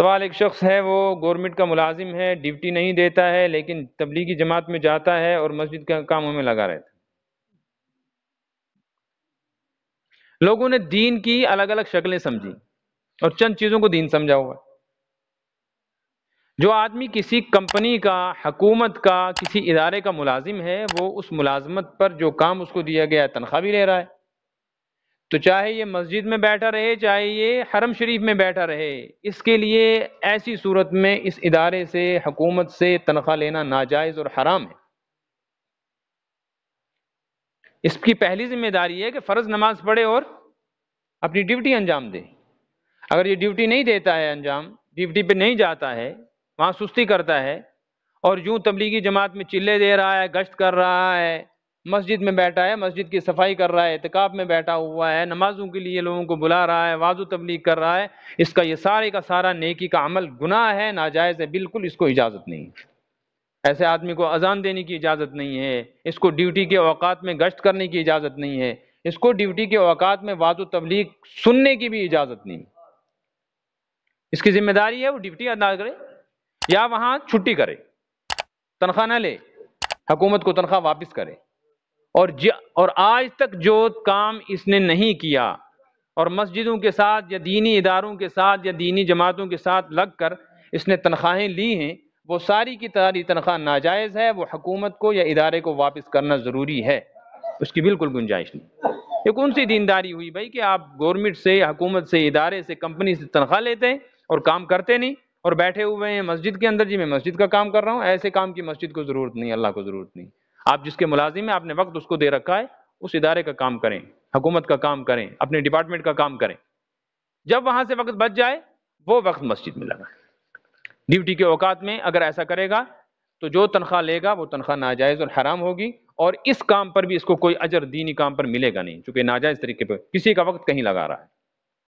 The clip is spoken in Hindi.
सवाल एक शख्स है वो गवर्नमेंट का मुलाजिम है ड्यूटी नहीं देता है लेकिन तबलीगी जमात में जाता है और मस्जिद के कामों में लगा रहता है लोगों ने दीन की अलग अलग शक्लें समझी और चंद चीज़ों को दीन समझा हुआ जो आदमी किसी कंपनी का हकूमत का किसी इदारे का मुलाजिम है वो उस मुलाजमत पर जो काम उसको दिया गया है तनख्वाह भी ले रहा है तो चाहे ये मस्जिद में बैठा रहे चाहे ये हरम शरीफ में बैठा रहे इसके लिए ऐसी सूरत में इस इदारे से हकूमत से तनख्वाह लेना नाजायज़ और हराम है इसकी पहली जिम्मेदारी है कि फ़र्ज़ नमाज पढ़े और अपनी ड्यूटी अंजाम दे अगर ये ड्यूटी नहीं देता है अंजाम ड्यूटी पे नहीं जाता है वहाँ सुस्ती करता है और यूँ तबलीगी जमात में चिल्ले दे रहा है गश्त कर रहा है मस्जिद में बैठा है मस्जिद की सफाई कर रहा है एहतिकाब में बैठा हुआ है नमाज़ों के लिए लोगों को बुला रहा है वाजु तबलीग कर रहा है इसका ये सारे का सारा नेकी का अमल गुनाह है नाजायज़ है बिल्कुल इसको इजाज़त नहीं ऐसे आदमी को अजान देने की इजाज़त नहीं है इसको ड्यूटी के अवकात में गश्त करने की इजाज़त नहीं है इसको ड्यूटी के अवकात में वाजो तबलीग सुनने की भी इजाज़त नहीं इसकी जिम्मेदारी है वो ड्यूटी अदा करे या वहाँ छुट्टी करे तनख्वाह ना ले हुकूमत को तनख्वाह वापस करे और और आज तक जो काम इसने नहीं किया और मस्जिदों के साथ या दीनी इदारों के साथ या दीनी जमातों के साथ लग कर इसने तनख्वाहें ली हैं वो सारी की तारी तनख्वाह नाजायज़ है वो हकूमत को या इदारे को वापस करना ज़रूरी है उसकी बिल्कुल गुंजाइश नहीं ये कौन सी दीनदारी हुई भाई कि आप गवर्नमेंट से हकूमत से इदारे से कंपनी से तनख्वाह लेते हैं और काम करते नहीं और बैठे हुए हैं मस्जिद के अंदर जी मैं मस्जिद का काम कर रहा हूँ ऐसे काम की मस्जिद को ज़रूरत नहीं अल्लाह को ज़रूरत नहीं आप जिसके मुलाजिम है आपने वक्त उसको दे रखा है उस इदारे का काम करें हुकूमत का काम करें अपने डिपार्टमेंट का काम करें जब वहाँ से वक्त बच जाए वो वक्त मस्जिद में लगाए ड्यूटी के औकात में अगर ऐसा करेगा तो जो तनख्वाह लेगा वो तनख्वाह नाजायज़ और हराम होगी और इस काम पर भी इसको कोई अजर दीनी काम पर मिलेगा नहीं चूँकि नाजायज़ तरीके पर किसी का वक्त कहीं लगा रहा है